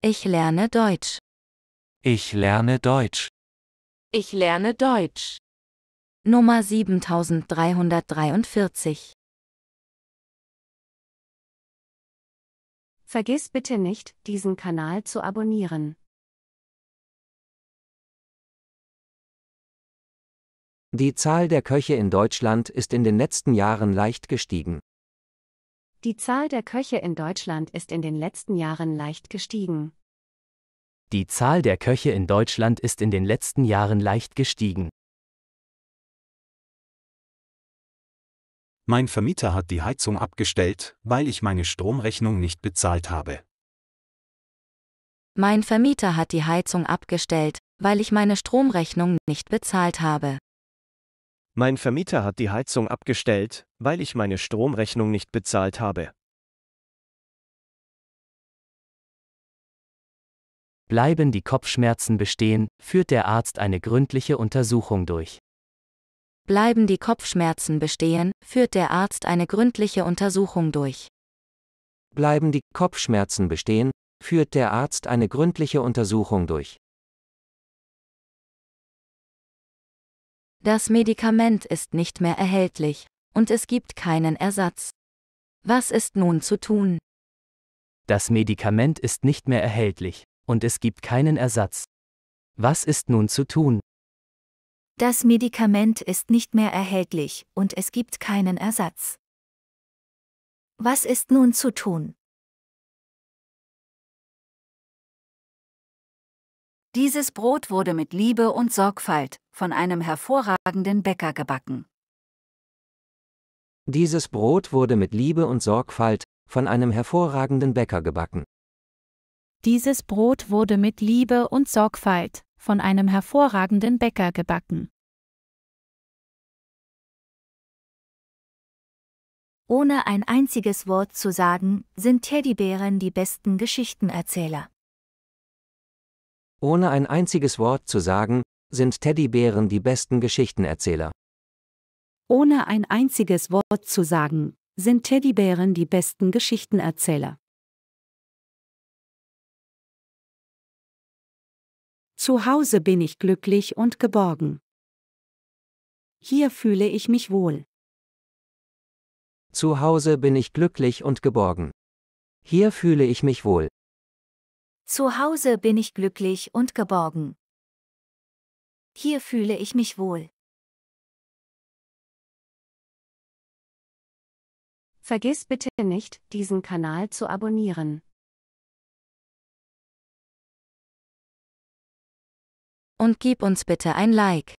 Ich lerne Deutsch. Ich lerne Deutsch. Ich lerne Deutsch. Nummer 7343. Vergiss bitte nicht, diesen Kanal zu abonnieren. Die Zahl der Köche in Deutschland ist in den letzten Jahren leicht gestiegen. Die Zahl der Köche in Deutschland ist in den letzten Jahren leicht gestiegen. Die Zahl der Köche in Deutschland ist in den letzten Jahren leicht gestiegen. Mein Vermieter hat die Heizung abgestellt, weil ich meine Stromrechnung nicht bezahlt habe. Mein Vermieter hat die Heizung abgestellt, weil ich meine Stromrechnung nicht bezahlt habe. Mein Vermieter hat die Heizung abgestellt, weil ich meine Stromrechnung nicht bezahlt habe. Bleiben die Kopfschmerzen bestehen, führt der Arzt eine gründliche Untersuchung durch. Bleiben die Kopfschmerzen bestehen, führt der Arzt eine gründliche Untersuchung durch. Bleiben die Kopfschmerzen bestehen, führt der Arzt eine gründliche Untersuchung durch. Das Medikament ist nicht mehr erhältlich, und es gibt keinen Ersatz. Was ist nun zu tun? Das Medikament ist nicht mehr erhältlich, und es gibt keinen Ersatz. Was ist nun zu tun? Das Medikament ist nicht mehr erhältlich, und es gibt keinen Ersatz. Was ist nun zu tun? Dieses Brot wurde mit Liebe und Sorgfalt von einem hervorragenden Bäcker gebacken. Dieses Brot wurde mit Liebe und Sorgfalt von einem hervorragenden Bäcker gebacken. Dieses Brot wurde mit Liebe und Sorgfalt von einem hervorragenden Bäcker gebacken. Ohne ein einziges Wort zu sagen, sind Teddybären die besten Geschichtenerzähler. Ohne ein einziges Wort zu sagen, sind Teddybären die besten Geschichtenerzähler. Ohne ein einziges Wort zu sagen, sind Teddybären die besten Geschichtenerzähler. Zu Hause bin ich glücklich und geborgen. Hier fühle ich mich wohl. Zu Hause bin ich glücklich und geborgen. Hier fühle ich mich wohl. Zu Hause bin ich glücklich und geborgen. Hier fühle ich mich wohl. Vergiss bitte nicht, diesen Kanal zu abonnieren. Und gib uns bitte ein Like.